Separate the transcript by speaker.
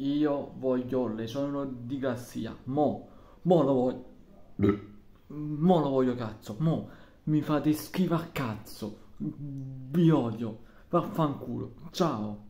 Speaker 1: Io voglio l'esonero Mo. Mo lo voglio. Mo lo voglio cazzo. Mo mi fate schifo a cazzo. Vi odio. Vaffanculo. Ciao.